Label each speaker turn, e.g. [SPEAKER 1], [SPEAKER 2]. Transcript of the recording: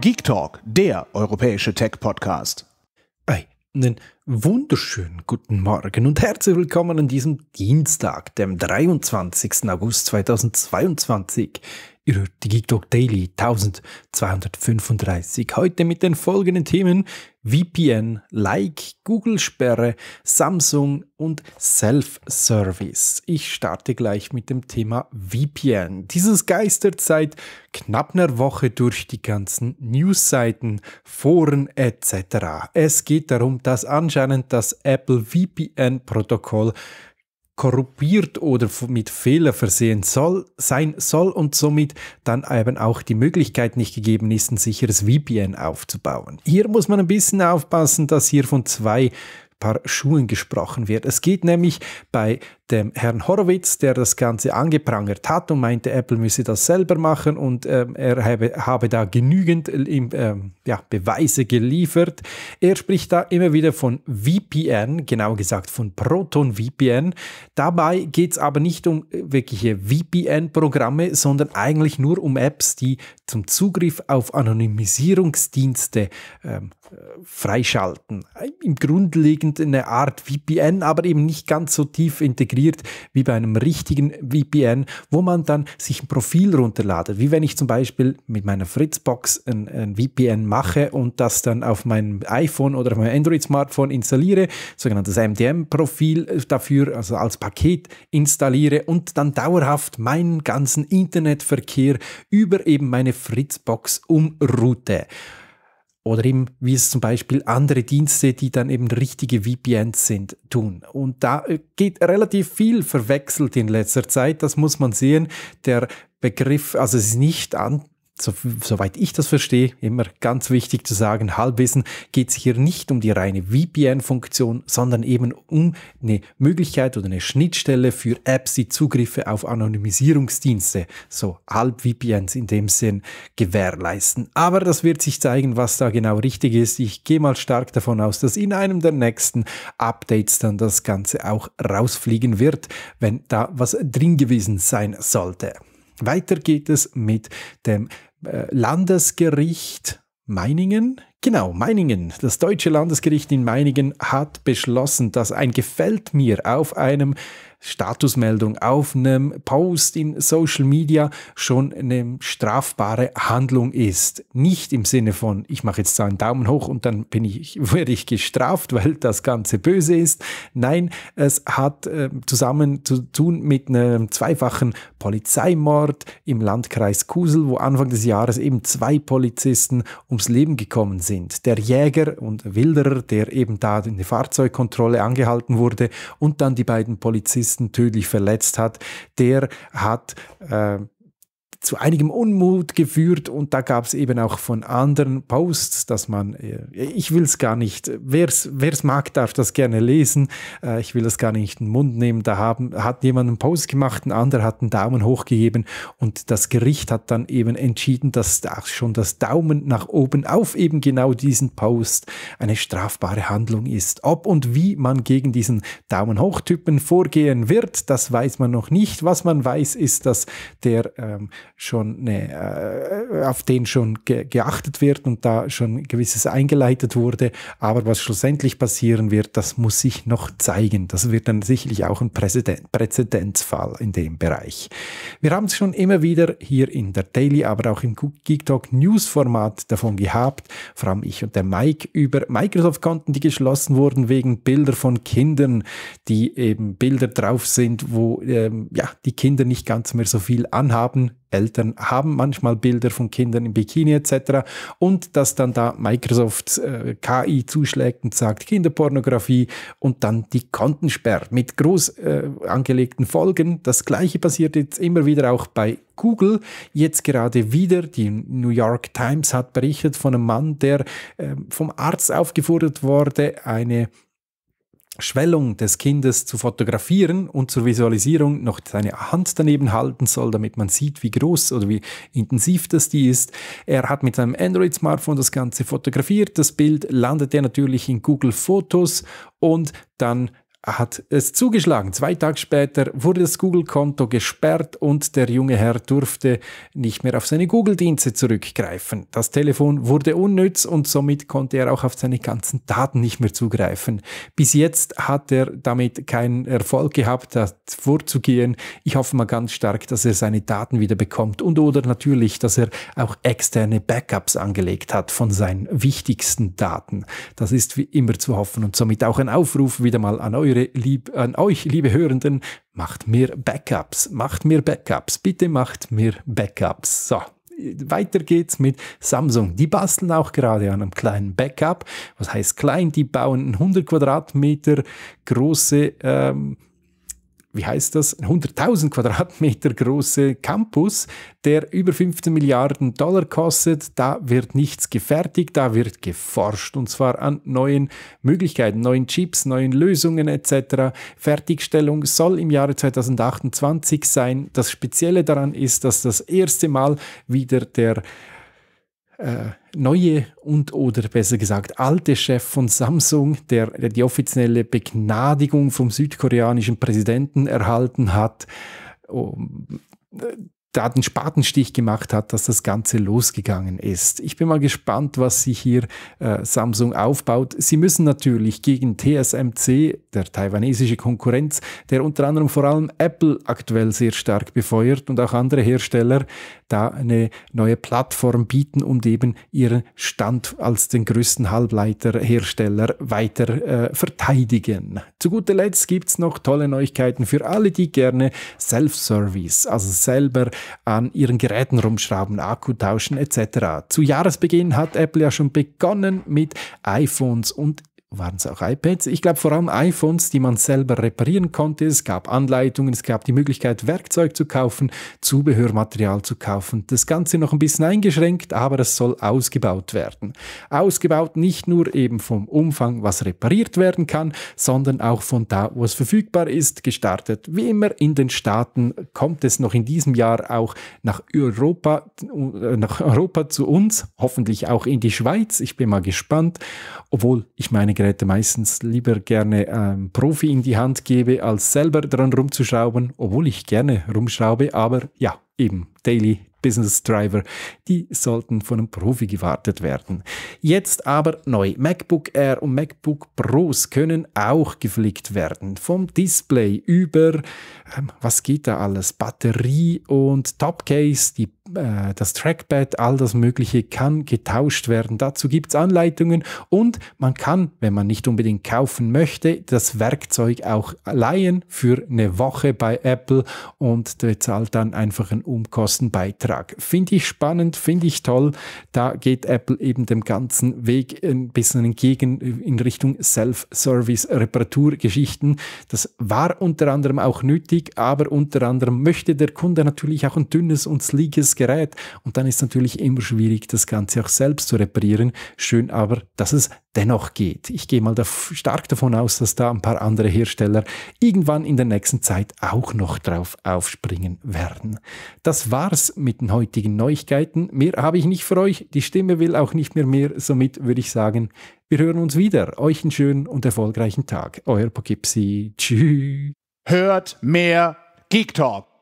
[SPEAKER 1] Geek Talk, der europäische Tech-Podcast. Einen wunderschönen guten Morgen und herzlich willkommen an diesem Dienstag, dem 23. August 2022. Ihr hört die Geek Talk Daily 1235. Heute mit den folgenden Themen. VPN, Like, Google-Sperre, Samsung und Self-Service. Ich starte gleich mit dem Thema VPN. Dieses geistert seit knapp einer Woche durch die ganzen Newsseiten, Foren etc. Es geht darum, dass anscheinend das Apple VPN-Protokoll korrupiert oder mit Fehler versehen soll, sein soll und somit dann eben auch die Möglichkeit nicht gegeben ist, ein sicheres VPN aufzubauen. Hier muss man ein bisschen aufpassen, dass hier von zwei Paar Schuhen gesprochen wird. Es geht nämlich bei dem Herrn Horowitz, der das Ganze angeprangert hat und meinte, Apple müsse das selber machen und ähm, er habe, habe, da genügend äh, ähm, ja, Beweise geliefert. Er spricht da immer wieder von VPN, genau gesagt von Proton VPN. Dabei geht es aber nicht um wirkliche VPN-Programme, sondern eigentlich nur um Apps, die zum Zugriff auf Anonymisierungsdienste ähm, freischalten. Im Grundlegend eine Art VPN, aber eben nicht ganz so tief integriert integriert, wie bei einem richtigen VPN, wo man dann sich ein Profil runterladet. Wie wenn ich zum Beispiel mit meiner Fritzbox ein, ein VPN mache und das dann auf meinem iPhone oder auf meinem Android-Smartphone installiere, sogenanntes MDM-Profil äh, dafür, also als Paket installiere und dann dauerhaft meinen ganzen Internetverkehr über eben meine Fritzbox umroute. Oder eben, wie es zum Beispiel andere Dienste, die dann eben richtige VPNs sind, tun. Und da äh, geht relativ viel verwechselt in letzter Zeit. Das muss man sehen. Der Begriff, also es ist nicht an, so, soweit ich das verstehe, immer ganz wichtig zu sagen, Halbwissen geht es hier nicht um die reine VPN-Funktion, sondern eben um eine Möglichkeit oder eine Schnittstelle für Apps, die Zugriffe auf Anonymisierungsdienste, so Halb-VPNs in dem Sinn, gewährleisten. Aber das wird sich zeigen, was da genau richtig ist. Ich gehe mal stark davon aus, dass in einem der nächsten Updates dann das Ganze auch rausfliegen wird, wenn da was drin gewesen sein sollte. Weiter geht es mit dem äh, Landesgericht Meiningen Genau, Meiningen. Das deutsche Landesgericht in Meiningen hat beschlossen, dass ein Gefällt mir auf einem Statusmeldung, auf einem Post in Social Media schon eine strafbare Handlung ist. Nicht im Sinne von, ich mache jetzt da einen Daumen hoch und dann bin ich, werde ich gestraft, weil das Ganze böse ist. Nein, es hat äh, zusammen zu tun mit einem zweifachen Polizeimord im Landkreis Kusel, wo Anfang des Jahres eben zwei Polizisten ums Leben gekommen sind sind. Der Jäger und Wilderer, der eben da in der Fahrzeugkontrolle angehalten wurde und dann die beiden Polizisten tödlich verletzt hat, der hat äh, zu einigem Unmut geführt und da gab es eben auch von anderen Posts, dass man, äh, ich will es gar nicht, wer es mag, darf das gerne lesen, äh, ich will das gar nicht in den Mund nehmen, da haben, hat jemand einen Post gemacht, ein anderer hat einen Daumen hochgegeben und das Gericht hat dann eben entschieden, dass da schon das Daumen nach oben auf eben genau diesen Post eine strafbare Handlung ist. Ob und wie man gegen diesen Daumen hochtypen vorgehen wird, das weiß man noch nicht. Was man weiß, ist, dass der ähm, schon eine, äh, auf den schon ge geachtet wird und da schon gewisses eingeleitet wurde. Aber was schlussendlich passieren wird, das muss sich noch zeigen. Das wird dann sicherlich auch ein Präzeden Präzedenzfall in dem Bereich. Wir haben es schon immer wieder hier in der Daily, aber auch im Geek Talk News Format davon gehabt. Vor allem ich und der Mike über Microsoft-Konten, die geschlossen wurden wegen Bilder von Kindern, die eben Bilder drauf sind, wo ähm, ja, die Kinder nicht ganz mehr so viel anhaben Eltern haben manchmal Bilder von Kindern im Bikini etc. Und dass dann da Microsoft äh, KI zuschlägt und sagt Kinderpornografie und dann die Konten sperrt mit groß äh, angelegten Folgen. Das gleiche passiert jetzt immer wieder auch bei Google. Jetzt gerade wieder, die New York Times hat berichtet von einem Mann, der äh, vom Arzt aufgefordert wurde, eine Schwellung des Kindes zu fotografieren und zur Visualisierung noch seine Hand daneben halten soll, damit man sieht, wie groß oder wie intensiv das die ist. Er hat mit seinem Android-Smartphone das Ganze fotografiert. Das Bild landet er natürlich in Google Fotos und dann hat es zugeschlagen. Zwei Tage später wurde das Google-Konto gesperrt und der junge Herr durfte nicht mehr auf seine Google-Dienste zurückgreifen. Das Telefon wurde unnütz und somit konnte er auch auf seine ganzen Daten nicht mehr zugreifen. Bis jetzt hat er damit keinen Erfolg gehabt, das vorzugehen. Ich hoffe mal ganz stark, dass er seine Daten wieder bekommt und oder natürlich, dass er auch externe Backups angelegt hat von seinen wichtigsten Daten. Das ist wie immer zu hoffen und somit auch ein Aufruf wieder mal an eure höre lieb, an euch, liebe Hörenden, macht mir Backups, macht mir Backups, bitte macht mir Backups. So. Weiter geht's mit Samsung. Die basteln auch gerade an einem kleinen Backup. Was heißt klein? Die bauen 100 Quadratmeter große ähm, wie heißt das, 100.000 Quadratmeter große Campus, der über 15 Milliarden Dollar kostet. Da wird nichts gefertigt, da wird geforscht und zwar an neuen Möglichkeiten, neuen Chips, neuen Lösungen etc. Fertigstellung soll im Jahre 2028 sein. Das Spezielle daran ist, dass das erste Mal wieder der äh, neue und oder besser gesagt alte Chef von Samsung, der die offizielle Begnadigung vom südkoreanischen Präsidenten erhalten hat, um, äh, da den Spatenstich gemacht hat, dass das Ganze losgegangen ist. Ich bin mal gespannt, was sich hier äh, Samsung aufbaut. Sie müssen natürlich gegen TSMC, der taiwanesische Konkurrenz, der unter anderem vor allem Apple aktuell sehr stark befeuert und auch andere Hersteller, da eine neue Plattform bieten und eben ihren Stand als den größten Halbleiterhersteller weiter äh, verteidigen. Zu guter Letzt gibt es noch tolle Neuigkeiten für alle, die gerne Self-Service, also selber an ihren Geräten rumschrauben, Akku tauschen etc. Zu Jahresbeginn hat Apple ja schon begonnen mit iPhones und waren es auch iPads. Ich glaube vor allem iPhones, die man selber reparieren konnte. Es gab Anleitungen, es gab die Möglichkeit, Werkzeug zu kaufen, Zubehörmaterial zu kaufen. Das Ganze noch ein bisschen eingeschränkt, aber es soll ausgebaut werden. Ausgebaut nicht nur eben vom Umfang, was repariert werden kann, sondern auch von da, wo es verfügbar ist, gestartet. Wie immer in den Staaten kommt es noch in diesem Jahr auch nach Europa, äh, nach Europa zu uns, hoffentlich auch in die Schweiz. Ich bin mal gespannt, obwohl ich meine Geräte meistens lieber gerne ähm, Profi in die Hand gebe, als selber dran rumzuschrauben, obwohl ich gerne rumschraube, aber ja, eben Daily Business Driver, die sollten von einem Profi gewartet werden. Jetzt aber neu. MacBook Air und MacBook Pros können auch geflickt werden. Vom Display über, ähm, was geht da alles? Batterie und Topcase, die äh, das Trackpad, all das Mögliche kann getauscht werden. Dazu gibt es Anleitungen und man kann, wenn man nicht unbedingt kaufen möchte, das Werkzeug auch leihen für eine Woche bei Apple und bezahlt dann einfach einen Umkostenbeitrag. Finde ich spannend, finde ich toll. Da geht Apple eben dem ganzen Weg ein bisschen entgegen in Richtung Self-Service-Reparaturgeschichten. Das war unter anderem auch nötig, aber unter anderem möchte der Kunde natürlich auch ein dünnes und sleekes Gerät. Und dann ist natürlich immer schwierig, das Ganze auch selbst zu reparieren. Schön aber, dass es dennoch geht. Ich gehe mal da stark davon aus, dass da ein paar andere Hersteller irgendwann in der nächsten Zeit auch noch drauf aufspringen werden. Das war's mit den heutigen Neuigkeiten. Mehr habe ich nicht für euch. Die Stimme will auch nicht mehr mehr. Somit würde ich sagen, wir hören uns wieder. Euch einen schönen und erfolgreichen Tag. Euer Pokipsi. Tschüss. Hört mehr Geek Talk.